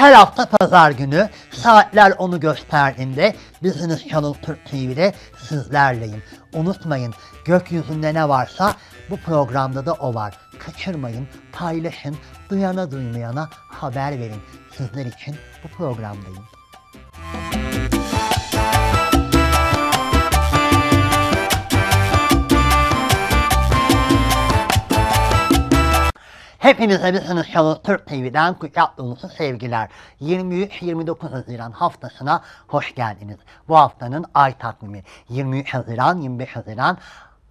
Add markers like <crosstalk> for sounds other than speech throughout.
Her hafta pazar günü saatler onu gösterdiğinde Business Channel Türk TV'de sizlerleyim. Unutmayın gökyüzünde ne varsa bu programda da o var. Kaçırmayın, paylaşın, duyana duymayana haber verin. Sizler için bu programdayım. Hepinize bir Sınıfçalı Türk TV'den kucak dolusu sevgiler. 23-29 Haziran haftasına hoş geldiniz. Bu haftanın ay takvimi 23 Haziran, 25 Haziran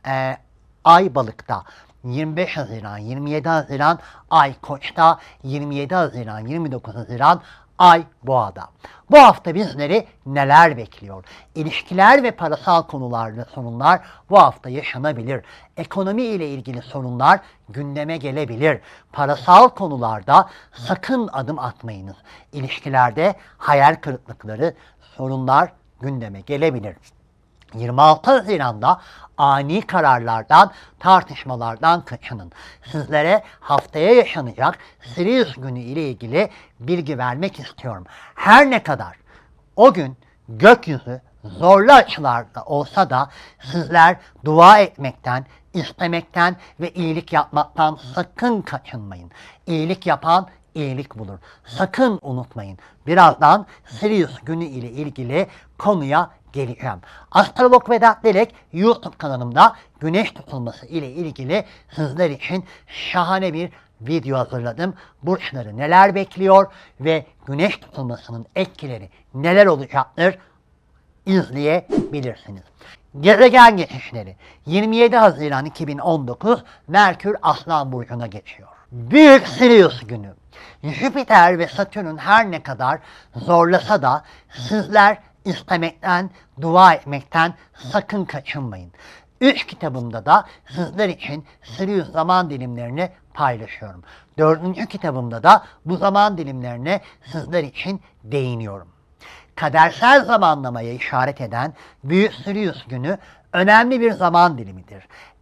e, ay balıkta. 25 Haziran, 27 Haziran Ay Koç'ta, 27 Haziran, 29 Haziran Ay Boğa'da. Bu hafta bizleri neler bekliyor? İlişkiler ve parasal konularda sorunlar bu hafta yaşanabilir. Ekonomi ile ilgili sorunlar gündeme gelebilir. Parasal konularda sakın adım atmayınız. İlişkilerde hayal kırıklıkları, sorunlar gündeme gelebilir. 26 Haziran'da ani kararlardan, tartışmalardan kaçının. Sizlere haftaya yaşanacak Sirius günü ile ilgili bilgi vermek istiyorum. Her ne kadar o gün gökyüzü zorlu açılarda olsa da sizler dua etmekten, istemekten ve iyilik yapmaktan sakın kaçınmayın. İyilik yapan iyilik bulur. Sakın unutmayın. Birazdan Sirius günü ile ilgili konuya Geliyorum. Astrolog Vedat Dilek YouTube kanalımda güneş tutulması ile ilgili sizler için şahane bir video hazırladım. Burçları neler bekliyor ve güneş tutulmasının etkileri neler olacaktır izleyebilirsiniz. Gezegen geçişleri 27 Haziran 2019 Merkür Aslan Burcu'na geçiyor. Büyük Sirius günü. Jüpiter ve Satürnün her ne kadar zorlasa da sizler istemekten, dua etmekten sakın kaçınmayın. Üç kitabımda da sizler için sürü zaman dilimlerini paylaşıyorum. Dördüncü kitabımda da bu zaman dilimlerine sizler için değiniyorum. Kadersel zamanlamaya işaret eden Büyük Sirius günü önemli bir zaman dilimi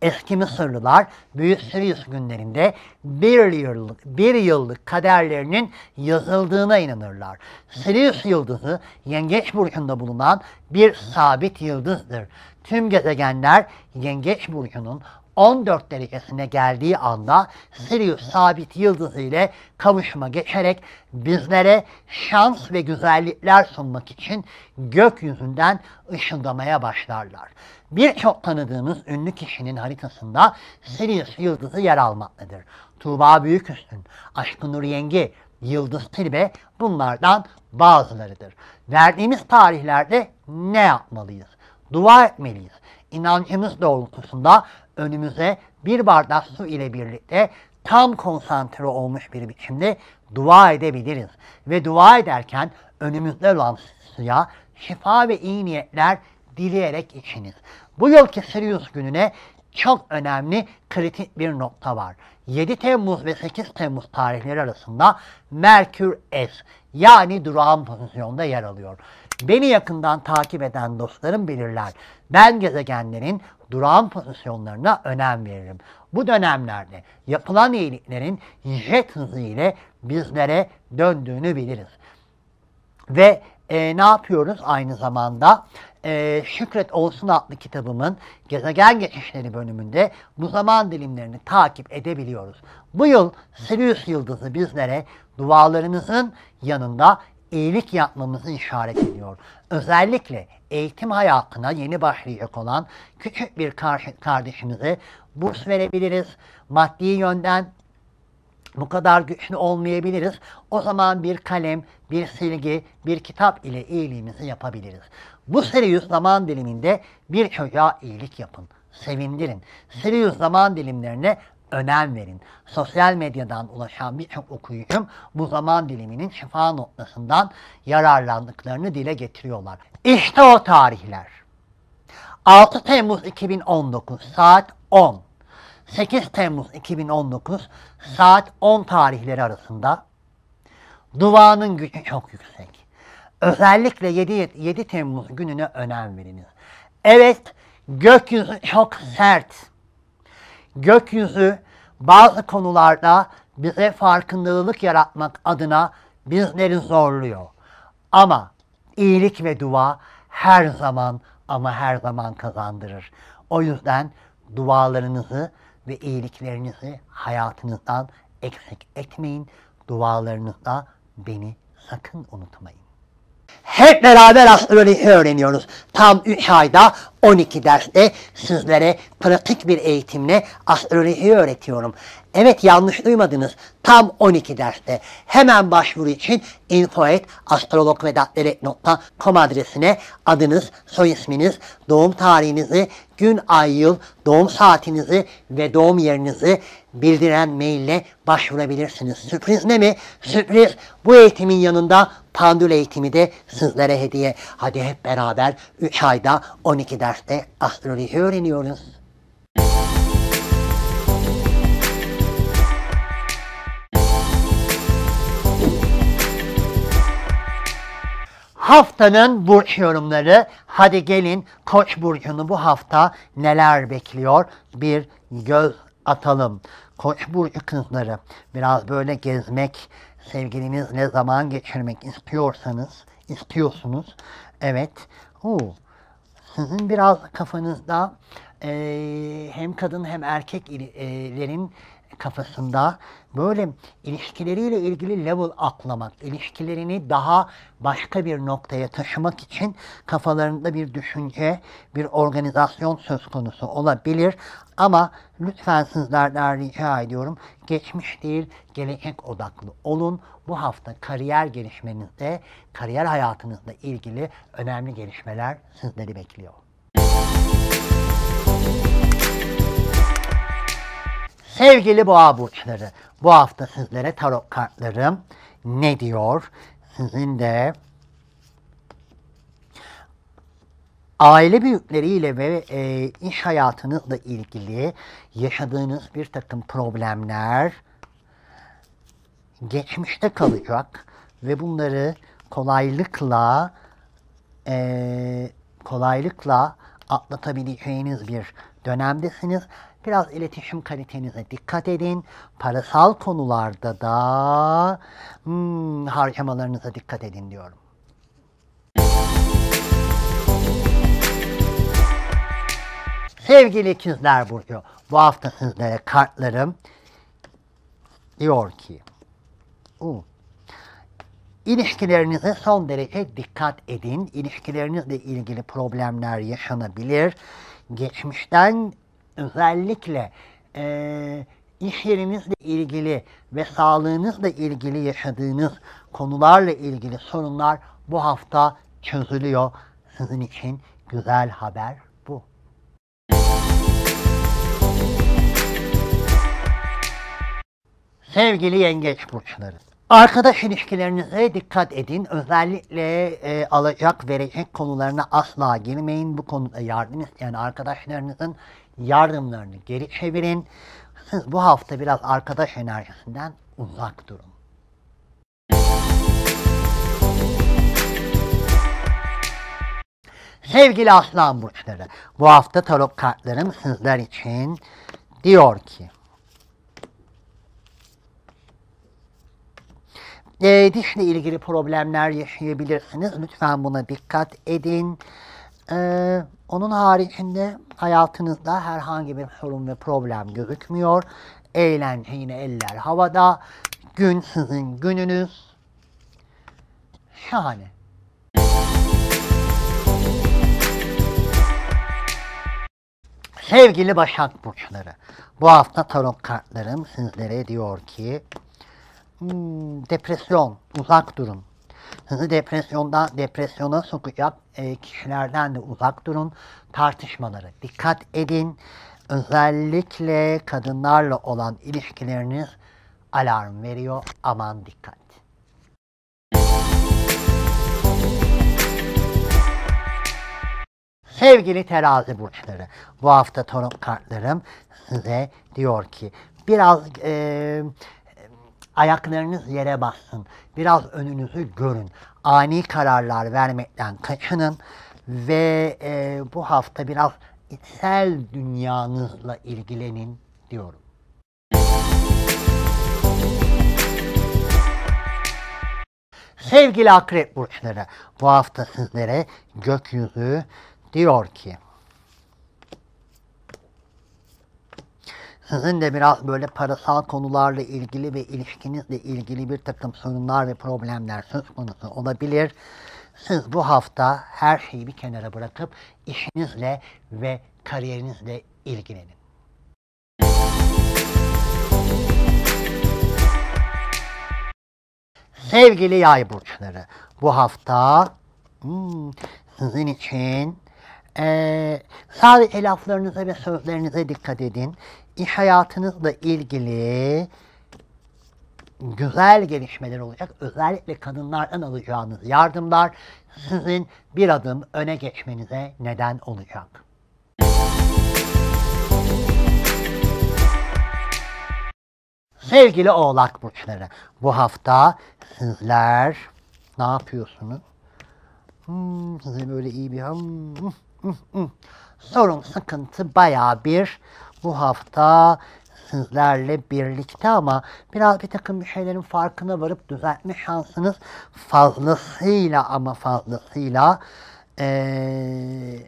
eski Mısırlılar Büyük Sirius günlerinde bir yıllık, bir yıllık kaderlerinin yazıldığına inanırlar. Sirius yıldızı Yengeç Burcu'nda bulunan bir sabit yıldızdır. Tüm gezegenler Yengeç Burcu'nun 14 derecesine geldiği anda Sirius sabit yıldızı ile kavuşma geçerek bizlere şans ve güzellikler sunmak için gökyüzünden ışıldamaya başlarlar. Birçok tanıdığımız ünlü kişinin haritasında Sirius yıldızı yer almaktadır. Tuğba Büyüküstün, Aşkın Nur Yengi, Yıldız Tilbe bunlardan bazılarıdır. Verdiğimiz tarihlerde ne yapmalıyız? Dua etmeliyiz. İnancımız doğrultusunda önümüze bir bardak su ile birlikte tam konsantre olmuş bir biçimde dua edebiliriz. Ve dua ederken önümüzde olan suya şifa ve iyi niyetler dileyerek içiniz. Bu yılki Sirius gününe çok önemli kritik bir nokta var. 7 Temmuz ve 8 Temmuz tarihleri arasında Merkür S yani durağan pozisyonda yer alıyor. Beni yakından takip eden dostlarım bilirler. Ben gezegenlerin durağan pozisyonlarına önem veririm. Bu dönemlerde yapılan iyiliklerin jet hızı ile bizlere döndüğünü biliriz. Ve e, ne yapıyoruz aynı zamanda? E, Şükret Olsun adlı kitabımın gezegen geçişleri bölümünde bu zaman dilimlerini takip edebiliyoruz. Bu yıl Sirius yıldızı bizlere dualarınızın yanında iyilik yapmamızı işaret ediyor. Özellikle eğitim hayatına yeni başlayacak olan küçük bir kardeşimize burs verebiliriz. Maddi yönden bu kadar güçlü olmayabiliriz. O zaman bir kalem, bir silgi, bir kitap ile iyiliğimizi yapabiliriz. Bu Sirius zaman diliminde bir çocuğa iyilik yapın sevindirin. Sirius zaman dilimlerine önem verin. Sosyal medyadan ulaşan birçok okuyucum bu zaman diliminin şifa noktasından yararlandıklarını dile getiriyorlar. İşte o tarihler. 6 Temmuz 2019 saat 10. 8 Temmuz 2019 saat 10 tarihleri arasında duanın gücü çok yüksek. Özellikle 7, 7 Temmuz gününe önem veriniz. Evet, gökyüzü çok sert gökyüzü bazı konularda bize farkındalık yaratmak adına bizleri zorluyor. Ama iyilik ve dua her zaman ama her zaman kazandırır. O yüzden dualarınızı ve iyiliklerinizi hayatınızdan eksik etmeyin. Dualarınızda beni sakın unutmayın. Hep beraber astroloji öğreniyoruz. Tam 3 ayda 12 derste sizlere pratik bir eğitimle astroloji öğretiyorum. Evet yanlış duymadınız. Tam 12 derste. Hemen başvuru için info.astrologvedatberek.com adresine adınız, soy isminiz, doğum tarihinizi, gün, ay, yıl, doğum saatinizi ve doğum yerinizi bildiren maille başvurabilirsiniz. Sürpriz ne mi? Sürpriz bu eğitimin yanında pandül eğitimi de sizlere hediye. Hadi hep beraber 3 ayda 12 derste astroloji öğreniyoruz. Haftanın burç yorumları. Hadi gelin Koç burcunu bu hafta neler bekliyor? Bir göz atalım. Koç burcu kızları biraz böyle gezmek, sevgilinizle zaman geçirmek istiyorsanız, istiyorsunuz. Evet. Oo. Sizin biraz kafanızda e, hem kadın hem erkeklerin kafasında böyle ilişkileriyle ilgili level aklamak ilişkilerini daha başka bir noktaya taşımak için kafalarında bir düşünce, bir organizasyon söz konusu olabilir. Ama lütfen sizlerden rica ediyorum geçmiş değil gelecek odaklı olun. Bu hafta kariyer gelişmenizde, kariyer hayatınızla ilgili önemli gelişmeler sizleri bekliyor. Sevgili boğa burçları, bu hafta sizlere tarot kartlarım ne diyor? Sizin de aile büyükleriyle ve e, iş hayatınızla ilgili yaşadığınız bir takım problemler geçmişte kalacak ve bunları kolaylıkla e, kolaylıkla atlatabileceğiniz bir dönemdesiniz. Biraz iletişim kalitenize dikkat edin. Parasal konularda da hmm, harcamalarınıza dikkat edin diyorum. Sevgili ikizler Burcu, bu hafta sizlere kartlarım diyor ki, uh, İlişkilerinize son derece dikkat edin. İlişkilerinizle ilgili problemler yaşanabilir. Geçmişten özellikle e, iş yerinizle ilgili ve sağlığınızla ilgili yaşadığınız konularla ilgili sorunlar bu hafta çözülüyor. Sizin için güzel haber bu. Sevgili yengeç burçları, arkadaş ilişkilerinize dikkat edin. Özellikle e, alacak verecek konularına asla girmeyin. Bu konuda yardım isteyen arkadaşlarınızın yardımlarını geri çevirin. <laughs> bu hafta biraz arkadaş enerjisinden uzak durun. Sevgili Aslan Burçları, bu hafta tarot kartlarım sizler için diyor ki E, dişle ilgili problemler yaşayabilirsiniz. Lütfen buna dikkat edin. E, onun haricinde hayatınızda herhangi bir sorun ve problem gözükmüyor. Eğlence yine eller havada. Gün sizin gününüz. Şahane. Sevgili Başak Burçları, bu hafta tarot kartlarım sizlere diyor ki, hmm, depresyon, uzak durun, sizi depresyonda, depresyona sokacak e, kişilerden de uzak durun. Tartışmalara dikkat edin. Özellikle kadınlarla olan ilişkileriniz alarm veriyor. Aman dikkat. Sevgili terazi burçları, bu hafta tarot kartlarım size diyor ki biraz e, Ayaklarınız yere bassın. Biraz önünüzü görün. Ani kararlar vermekten kaçının ve e, bu hafta biraz içsel dünyanızla ilgilenin diyorum. Sevgili akrep burçları, bu hafta sizlere gökyüzü diyor ki sizin de biraz böyle parasal konularla ilgili ve ilişkinizle ilgili bir takım sorunlar ve problemler söz konusu olabilir. Siz bu hafta her şeyi bir kenara bırakıp işinizle ve kariyerinizle ilgilenin. Sevgili yay burçları, bu hafta hmm, sizin için ee, sadece laflarınıza ve sözlerinize dikkat edin hayatınızla ilgili güzel gelişmeler olacak. Özellikle kadınlardan alacağınız yardımlar sizin bir adım öne geçmenize neden olacak. Sevgili oğlak burçları, bu hafta sizler ne yapıyorsunuz? Hmm, size böyle iyi bir... Hmm, hmm, hmm. hmm. Sorun, sıkıntı bayağı bir bu hafta sizlerle birlikte ama biraz bir takım şeylerin farkına varıp düzeltme şansınız fazlasıyla ama fazlasıyla ee,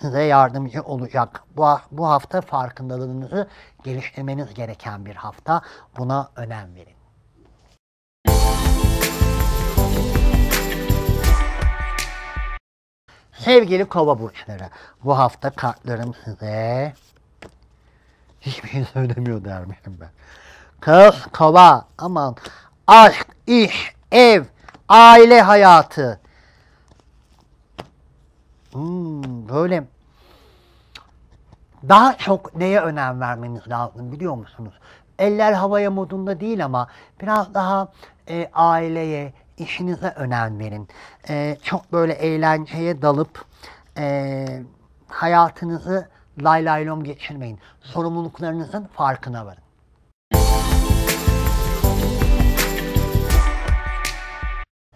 size yardımcı olacak. Bu, bu hafta farkındalığınızı geliştirmeniz gereken bir hafta. Buna önem verin. Sevgili kova burçları, bu hafta kartlarım size Hiçbir şey söylemiyor dermişim ben. Kız, kova, aman. Aşk, iş, ev, aile hayatı. Hmm, böyle daha çok neye önem vermeniz lazım biliyor musunuz? Eller havaya modunda değil ama biraz daha e, aileye, işinize önem verin. E, çok böyle eğlenceye dalıp e, hayatınızı lay lay geçirmeyin. Sorumluluklarınızın farkına varın.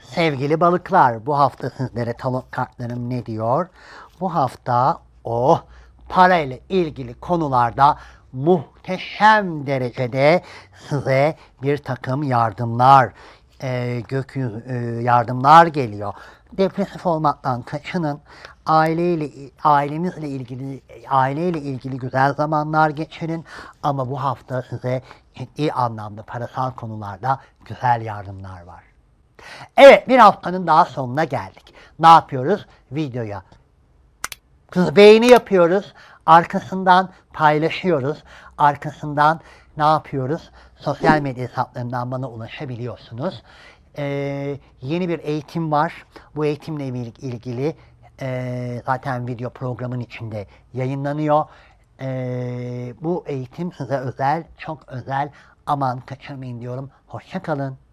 Sevgili balıklar, bu hafta sizlere tarot kartlarım ne diyor? Bu hafta o oh, parayla ilgili konularda muhteşem derecede size bir takım yardımlar, e, gökyüzü e, yardımlar geliyor depresif olmaktan kaçının. Aileyle ailemizle ilgili aileyle ilgili güzel zamanlar geçirin ama bu hafta size iyi anlamda parasal konularda güzel yardımlar var. Evet bir haftanın daha sonuna geldik. Ne yapıyoruz? Videoya kız beyni yapıyoruz. Arkasından paylaşıyoruz. Arkasından ne yapıyoruz? Sosyal medya hesaplarından bana ulaşabiliyorsunuz e, yeni bir eğitim var. Bu eğitimle ilgili e, zaten video programın içinde yayınlanıyor. E, bu eğitim size özel, çok özel. Aman kaçırmayın diyorum. Hoşçakalın.